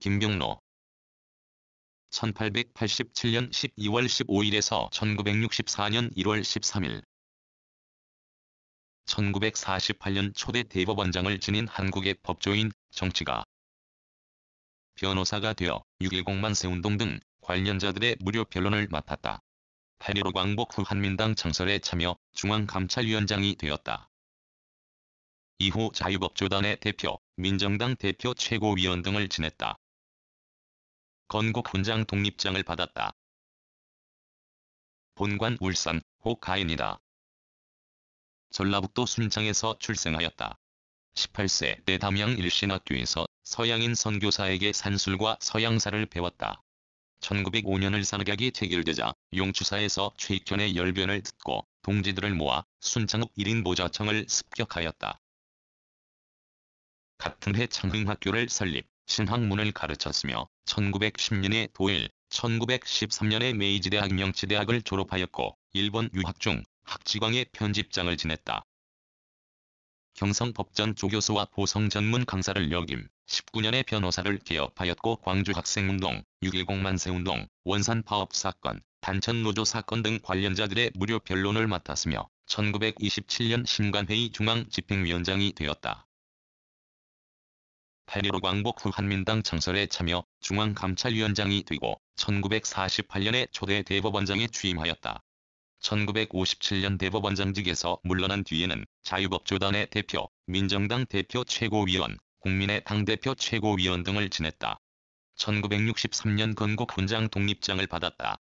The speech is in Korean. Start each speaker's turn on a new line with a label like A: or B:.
A: 김병로 1887년 12월 15일에서 1964년 1월 13일 1948년 초대 대법원장을 지낸 한국의 법조인, 정치가, 변호사가 되어 6.10만세운동 등 관련자들의 무료 변론을 맡았다. 8.15 광복 후 한민당 창설에 참여 중앙감찰위원장이 되었다. 이후 자유법조단의 대표, 민정당 대표 최고위원 등을 지냈다.
B: 건국 훈장 독립장을 받았다. 본관 울산 호가인이다. 전라북도 순창에서
A: 출생하였다. 18세 때 담양 일신학교에서 서양인 선교사에게 산술과 서양사를 배웠다. 1905년을 산악약이 체결되자 용추사에서 최익현의 열변을 듣고 동지들을 모아 순창읍 1인 보좌청을 습격하였다. 같은 해 창흥학교를 설립, 신학문을 가르쳤으며 1910년에 도일, 1913년에 메이지 대학 명치대학을 졸업하였고 일본 유학 중 학지광의 편집장을 지냈다. 경성법전 조교수와 보성 전문 강사를 역임, 19년에 변호사를 개업하였고 광주 학생운동, 6.10 만세운동, 원산 파업 사건, 단천노조 사건 등 관련자들의 무료 변론을 맡았으며 1927년 신관회의 중앙집행위원장이 되었다. 8.15 광복 후 한민당 창설에 참여 중앙감찰위원장이 되고 1948년에 초대 대법원장에 취임하였다. 1957년 대법원장직에서 물러난 뒤에는 자유법조단의 대표, 민정당 대표 최고위원, 국민의 당대표 최고위원 등을 지냈다.
B: 1963년 건국 훈장 독립장을 받았다.